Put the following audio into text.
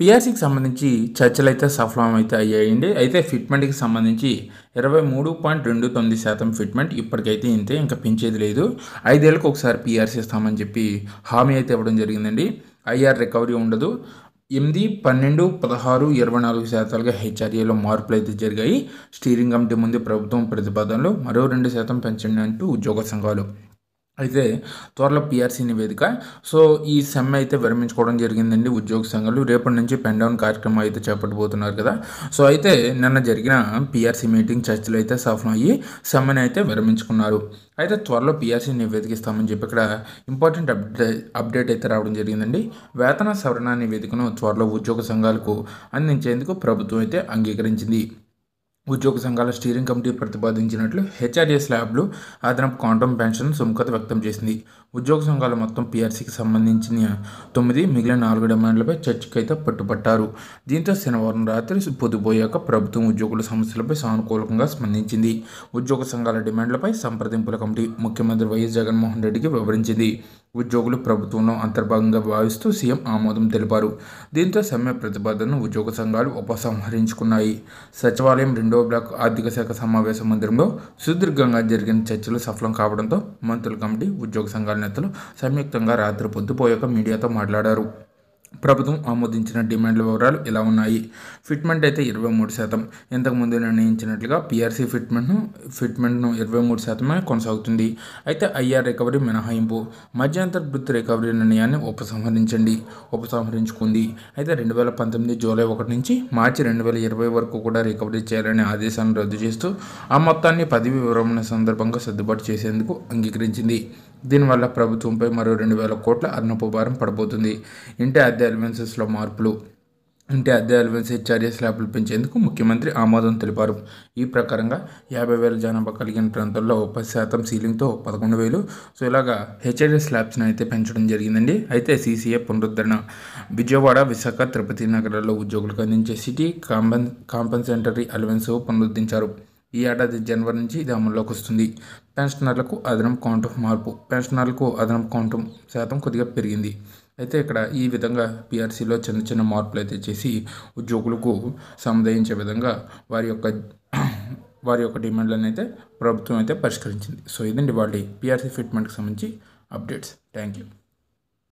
పిఆర్సీకి సంబంధించి చర్చలు అయితే సఫలం అయితే అయ్యాయండి అయితే ఫిట్మెంట్కి సంబంధించి ఇరవై మూడు పాయింట్ రెండు తొమ్మిది శాతం ఫిట్మెంట్ ఇప్పటికైతే ఇంతే ఇంకా పెంచేది లేదు ఐదేళ్ళకు ఒకసారి పిఆర్సీ ఇస్తామని చెప్పి హామీ అయితే ఇవ్వడం జరిగిందండి ఐఆర్ రికవరీ ఉండదు ఎనిమిది పన్నెండు పదహారు ఇరవై నాలుగు శాతాలుగా హెచ్ఆర్ఏలో మార్పులు అయితే జరిగాయి స్టీరింగ్ కమిటీ ముందు ప్రభుత్వం ప్రతిపాదనలు మరో రెండు శాతం పెంచండి అంటూ ఉద్యోగ సంఘాలు అయితే త్వరలో పిఆర్సీ నివేదిక సో ఈ సెమ్ అయితే విరమించుకోవడం జరిగిందండి ఉద్యోగ సంఘాలు రేపటి నుంచి పెన్ డౌన్ కార్యక్రమం అయితే చేపట్టబోతున్నారు కదా సో అయితే నిన్న జరిగిన పిఆర్సీ మీటింగ్ చర్చలు అయితే సఫలం అయ్యి సెమ్ని అయితే విరమించుకున్నారు అయితే త్వరలో పిఆర్సీ నివేదిక ఇస్తామని చెప్పి ఇక్కడ ఇంపార్టెంట్ అప్డేట్ అప్డేట్ అయితే రావడం జరిగిందండి వేతన సవరణ నివేదికను త్వరలో ఉద్యోగ సంఘాలకు అందించేందుకు ప్రభుత్వం అయితే అంగీకరించింది ఉద్యోగ సంఘాల స్టీరింగ్ కమిటీ ప్రతిపాదించినట్లు హెచ్ఆర్ఎస్ ల్యాబ్లు అదనపు క్వాంటమ్ పెన్షన్ సుముఖత వ్యక్తం చేసింది ఉద్యోగ సంఘాల మొత్తం పీఆర్సీకి సంబంధించిన తొమ్మిది మిగిలిన నాలుగు డిమాండ్లపై చర్చకైతే పట్టుపట్టారు దీంతో శనివారం రాత్రి పొద్దుపోయాక ప్రభుత్వం ఉద్యోగుల సమస్యలపై సానుకూలంగా స్పందించింది ఉద్యోగ సంఘాల డిమాండ్లపై సంప్రదింపుల కమిటీ ముఖ్యమంత్రి వైఎస్ జగన్మోహన్ రెడ్డికి వివరించింది ఉద్యోగులు ప్రభుత్వంలో అంతర్భాగంగా భావిస్తూ సీఎం ఆమోదం తెలిపారు దీంతో సమ్మె ప్రతిపాదనను ఉద్యోగ సంఘాలు ఉపసంహరించుకున్నాయి సచివాలయం రెండో బ్లాక్ ఆర్థిక శాఖ సమావేశ మందిరంలో సుదీర్ఘంగా జరిగిన చర్చలు సఫలం కావడంతో మంత్రుల కమిటీ ఉద్యోగ సంఘాల నేతలు సంయుక్తంగా రాత్రి పొద్దుపోయాక మీడియాతో మాట్లాడారు ప్రభుత్వం ఆమోదించిన డిమాండ్ల వివరాలు ఇలా ఉన్నాయి ఫిట్మెంట్ అయితే ఇరవై మూడు శాతం ఇంతకుముందు నిర్ణయించినట్లుగా పిఆర్సీ ఫిట్మెంట్ను ఫిట్మెంట్ను ఇరవై మూడు శాతమే కొనసాగుతుంది అయితే ఐఆర్ రికవరీ మినహాయింపు మధ్యంతర వృత్తి రికవరీ నిర్ణయాన్ని ఉపసంహరించండి ఉపసంహరించుకుంది అయితే రెండు వేల పంతొమ్మిది జూలై ఒకటి నుంచి మార్చి రెండు వేల ఇరవై వరకు కూడా రికవరీ చేయాలనే ఆదేశాలను రద్దు చేస్తూ ఆ మొత్తాన్ని పదవి వివరణ సందర్భంగా సర్దుబాటు చేసేందుకు అంగీకరించింది దీనివల్ల ప్రభుత్వంపై మరో రెండు వేల కోట్ల అదనపు భారం పడబోతుంది ఇంటి అద్దె అలవెన్సెస్లో మార్పులు అంటే అద్దె అలవెన్స్ హెచ్ఆర్ఏ స్లాబ్లు పెంచేందుకు ముఖ్యమంత్రి ఆమోదం తెలిపారు ఈ ప్రకారంగా యాభై వేల జనాభా కలిగిన ప్రాంతాల్లో పది శాతం సీలింగ్తో పదకొండు వేలు సో ఇలాగా హెచ్ఆర్ఏ స్లాబ్స్ని అయితే పెంచడం జరిగిందండి అయితే సీసీఏ పునరుద్ధరణ విజయవాడ విశాఖ తిరుపతి నగరాల్లో ఉద్యోగులకు అందించే సిటీ కాంపన్ కాంపెన్సేటరీ అలవెన్స్ పునరుద్ధరించారు ఈ ఏడాది జనవరి నుంచి ఇది అమల్లోకి వస్తుంది పెన్షనర్లకు అదనం కౌంటం మార్పు పెన్షనర్లకు అదనం కౌంటం శాతం కొద్దిగా పెరిగింది అయితే ఇక్కడ ఈ విధంగా పీఆర్సీలో చిన్న చిన్న మార్పులు అయితే చేసి ఉద్యోగులకు సముదాయించే విధంగా వారి యొక్క వారి యొక్క డిమాండ్లను అయితే ప్రభుత్వం అయితే పరిష్కరించింది సో ఇదండి వాళ్ళ పిఆర్సీ ఫిట్మెంట్కి సంబంధించి అప్డేట్స్ థ్యాంక్ యూ